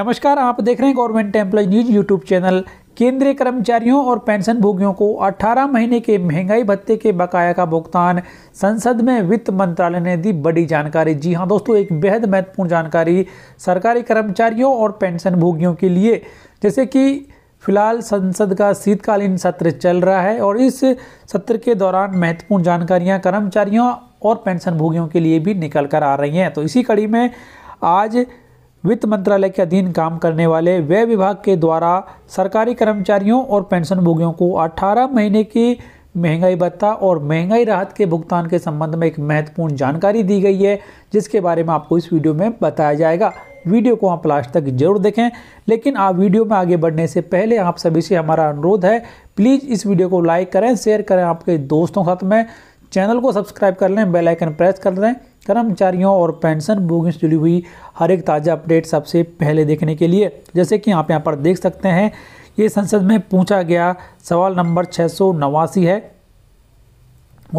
नमस्कार आप देख रहे हैं government employ news YouTube channel केंद्रीय कर्मचारियों और पेंशन भोगियों को 18 महीने के महंगाई भत्ते के बकाया का भुगतान संसद में वित्त मंत्रालय ने दी बड़ी जानकारी जी हां दोस्तों एक बेहद महत्वपूर्ण जानकारी सरकारी कर्मचारियों और पेंशन भोगियों के लिए जैसे कि फिलहाल संसद का शीतकालीन सत्र चल रहा है और इस सत्र के दौरान महत्वपूर्ण जानकारियां कर्मचारियों और पेंशन भोगियों के लिए भी निकल कर आ रही हैं तो इसी कड़ी में आज वित्त मंत्रालय के अधीन काम करने वाले व्यय विभाग के द्वारा सरकारी कर्मचारियों और पेंशनभोगियों को 18 महीने की महंगाई भत्ता और महंगाई राहत के भुगतान के संबंध में एक महत्वपूर्ण जानकारी दी गई है जिसके बारे में आपको इस वीडियो में बताया जाएगा वीडियो को आप लास्ट तक जरूर देखें लेकिन आप वीडियो में आगे बढ़ने से पहले आप सभी से हमारा अनुरोध है प्लीज़ इस वीडियो को लाइक करें शेयर करें आपके दोस्तों के साथ में चैनल को सब्सक्राइब कर लें बेल आइकन प्रेस कर दें कर्मचारियों और पेंशन बुकिंग से जुड़ी हुई हर एक ताज़ा अपडेट सबसे पहले देखने के लिए जैसे कि आप यहाँ पर देख सकते हैं ये संसद में पूछा गया सवाल नंबर छः है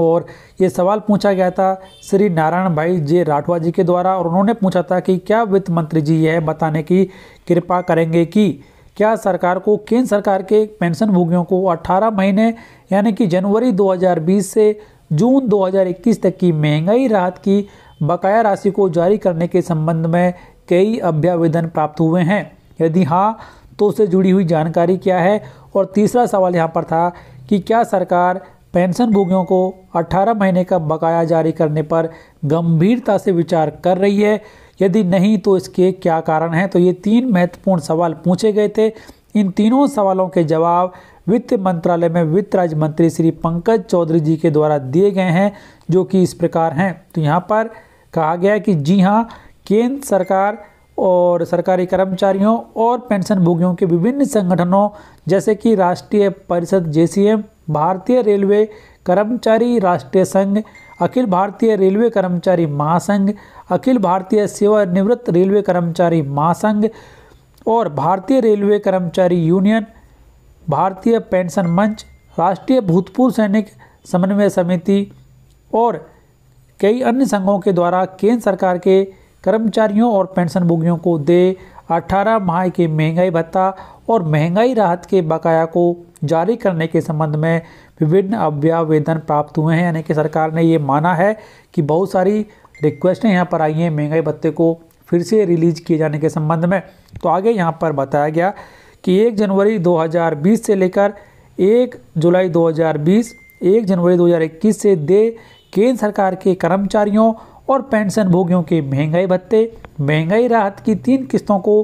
और ये सवाल पूछा गया था श्री नारायण भाई जे राठवा जी के द्वारा और उन्होंने पूछा था कि क्या वित्त मंत्री जी यह बताने की कृपा करेंगे कि क्या सरकार को केंद्र सरकार के पेंशन भोगियों को 18 महीने यानी कि जनवरी 2020 से जून 2021 तक की महंगाई राहत की बकाया राशि को जारी करने के संबंध में कई अभ्यावेदन प्राप्त हुए हैं यदि हाँ तो उससे जुड़ी हुई जानकारी क्या है और तीसरा सवाल यहाँ पर था कि क्या सरकार पेंशन भोगियों को 18 महीने का बकाया जारी करने पर गंभीरता से विचार कर रही है यदि नहीं तो इसके क्या कारण हैं तो ये तीन महत्वपूर्ण सवाल पूछे गए थे इन तीनों सवालों के जवाब वित्त मंत्रालय में वित्त राज्य मंत्री श्री पंकज चौधरी जी के द्वारा दिए गए हैं जो कि इस प्रकार हैं तो यहाँ पर कहा गया है कि जी हाँ केंद्र सरकार और सरकारी कर्मचारियों और पेंशनभोगियों के विभिन्न संगठनों जैसे कि राष्ट्रीय परिषद जे भारतीय रेलवे कर्मचारी राष्ट्रीय संघ अखिल भारतीय रेलवे कर्मचारी महासंघ अखिल भारतीय सेवानिवृत्त रेलवे कर्मचारी महासंघ और भारतीय रेलवे कर्मचारी यूनियन भारतीय पेंशन मंच राष्ट्रीय भूतपूर्व सैनिक समन्वय समिति और कई अन्य संघों के द्वारा केंद्र सरकार के कर्मचारियों और पेंशन भोगियों को दे 18 माह के महंगाई भत्ता और महंगाई राहत के बकाया को जारी करने के संबंध में विभिन्न अभ्यावेदन प्राप्त हुए हैं यानी कि सरकार ने ये माना है कि बहुत सारी रिक्वेस्टें यहाँ पर आई हैं महंगाई भत्ते को फिर से रिलीज किए जाने के संबंध में तो आगे यहाँ पर बताया गया कि एक जनवरी 2020 से लेकर एक जुलाई 2020 एक जनवरी 2021 से दे केंद्र सरकार के कर्मचारियों और पेंशन भोगियों के महंगाई भत्ते महंगाई राहत की तीन किस्तों को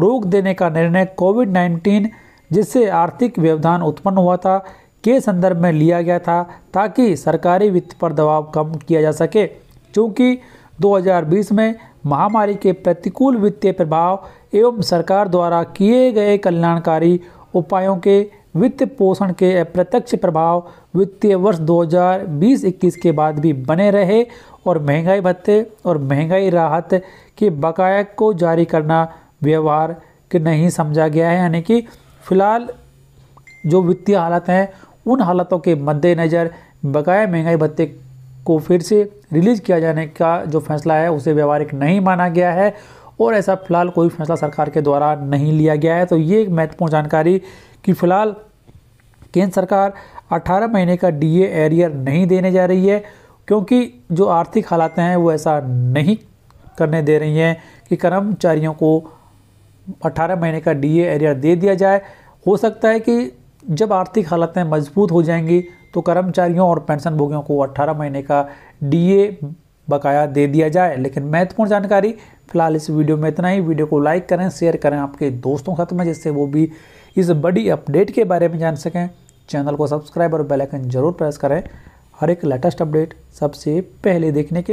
रोक देने का निर्णय कोविड 19 जिससे आर्थिक व्यवधान उत्पन्न हुआ था के संदर्भ में लिया गया था ताकि सरकारी वित्त पर दबाव कम किया जा सके क्योंकि 2020 में महामारी के प्रतिकूल वित्तीय प्रभाव एवं सरकार द्वारा किए गए कल्याणकारी उपायों के वित्त पोषण के अप्रत्यक्ष प्रभाव वित्तीय वर्ष 2020-21 के बाद भी बने रहे और महंगाई भत्ते और महंगाई राहत के बकाया को जारी करना व्यवहार के नहीं समझा गया है यानी कि फिलहाल जो वित्तीय हालत हैं उन हालतों के मद्देनज़र बकाया महंगाई भत्ते को फिर से रिलीज किया जाने का जो फैसला है उसे व्यवहारिक नहीं माना गया है और ऐसा फिलहाल कोई फैसला सरकार के द्वारा नहीं लिया गया है तो ये एक महत्वपूर्ण जानकारी कि फिलहाल केंद्र सरकार 18 महीने का डीए एरियर नहीं देने जा रही है क्योंकि जो आर्थिक हालात हैं वो ऐसा नहीं करने दे रही हैं कि कर्मचारियों को 18 महीने का डीए एरियर दे दिया जाए हो सकता है कि जब आर्थिक हालतें मजबूत हो जाएंगी तो कर्मचारियों और पेंशनभोगियों को 18 महीने का डीए बकाया दे दिया जाए लेकिन महत्वपूर्ण जानकारी फिलहाल इस वीडियो में इतना ही वीडियो को लाइक करें शेयर करें आपके दोस्तों के साथ में जिससे वो भी इस बड़ी अपडेट के बारे में जान सकें चैनल को सब्सक्राइब और बेल आइकन जरूर प्रेस करें हर एक लेटेस्ट अपडेट सबसे पहले देखने के लिए